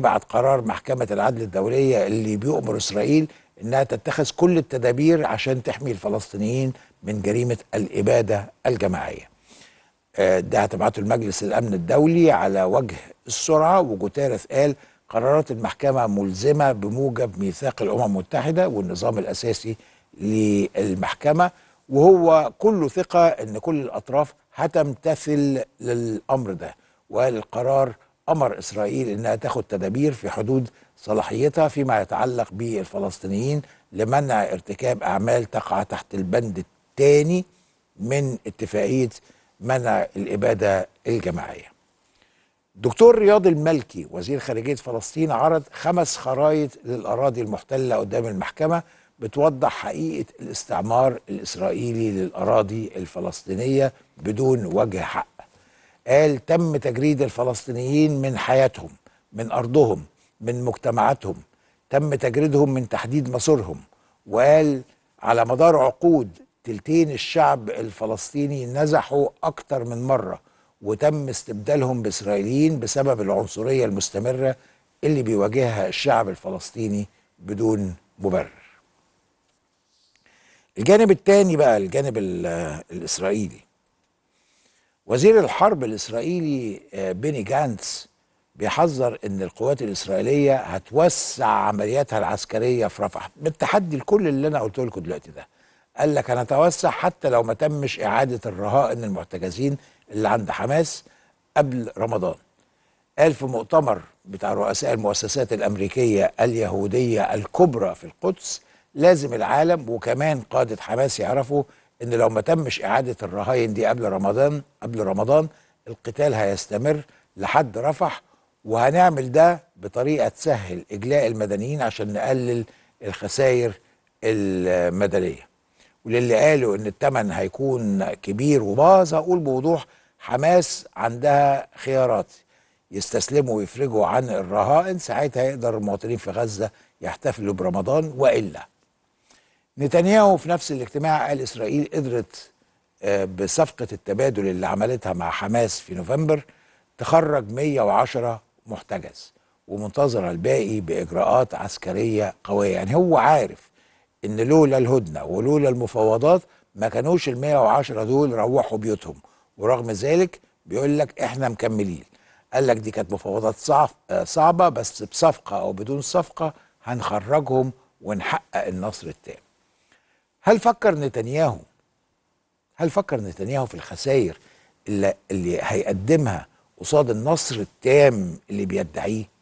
تبعت قرار محكمة العدل الدولية اللي بيؤمر إسرائيل إنها تتخذ كل التدابير عشان تحمي الفلسطينيين من جريمة الإبادة الجماعية آه، ده هتبعته المجلس الأمن الدولي على وجه السرعة وجوتيرث قال قرارات المحكمة ملزمة بموجب ميثاق الأمم المتحدة والنظام الأساسي للمحكمة وهو كله ثقة أن كل الأطراف هتمتثل للأمر ده والقرار امر اسرائيل انها تاخد تدابير في حدود صلاحيتها فيما يتعلق بالفلسطينيين لمنع ارتكاب اعمال تقع تحت البند الثاني من اتفاقيه منع الاباده الجماعيه. دكتور رياض الملكي وزير خارجيه فلسطين عرض خمس خرائط للاراضي المحتله قدام المحكمه بتوضح حقيقه الاستعمار الاسرائيلي للاراضي الفلسطينيه بدون وجه حق. قال تم تجريد الفلسطينيين من حياتهم من أرضهم من مجتمعاتهم تم تجريدهم من تحديد مصيرهم وقال على مدار عقود تلتين الشعب الفلسطيني نزحوا أكتر من مرة وتم استبدالهم بإسرائيليين بسبب العنصرية المستمرة اللي بيواجهها الشعب الفلسطيني بدون مبرر الجانب الثاني بقى الجانب الإسرائيلي وزير الحرب الإسرائيلي آه، بيني جانتس بيحذر أن القوات الإسرائيلية هتوسع عملياتها العسكرية في رفح بالتحدي لكل اللي أنا قلته لكم دلوقتي ده قال لك أنا حتى لو ما تمش إعادة الرهائن المحتجزين اللي عند حماس قبل رمضان قال في مؤتمر بتاع رؤساء المؤسسات الأمريكية اليهودية الكبرى في القدس لازم العالم وكمان قادة حماس يعرفوا ان لو ما تمش اعاده الرهاين دي قبل رمضان قبل رمضان القتال هيستمر لحد رفح وهنعمل ده بطريقه تسهل اجلاء المدنيين عشان نقلل الخسائر المدنيه وللي قالوا ان الثمن هيكون كبير وباظ اقول بوضوح حماس عندها خيارات يستسلموا ويفرجوا عن الرهائن ساعتها يقدر المواطنين في غزه يحتفلوا برمضان والا نتنياهو في نفس الاجتماع قال إسرائيل قدرت آه، بصفقة التبادل اللي عملتها مع حماس في نوفمبر تخرج 110 محتجز ومنتظرة الباقي بإجراءات عسكرية قوية يعني هو عارف إن لولا الهدنة ولولا المفاوضات ما كانوش ال 110 دول روحوا بيوتهم ورغم ذلك بيقول لك إحنا مكملين قال لك دي كانت مفاوضات صعب آه، صعبة بس بصفقة أو بدون صفقة هنخرجهم ونحقق النصر التام هل فكر نتنياهو هل فكر نتنياهو في الخسائر اللي, اللي هيقدمها قصاد النصر التام اللي بيدعيه